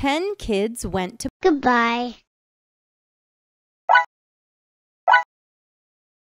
Ten kids went to goodbye.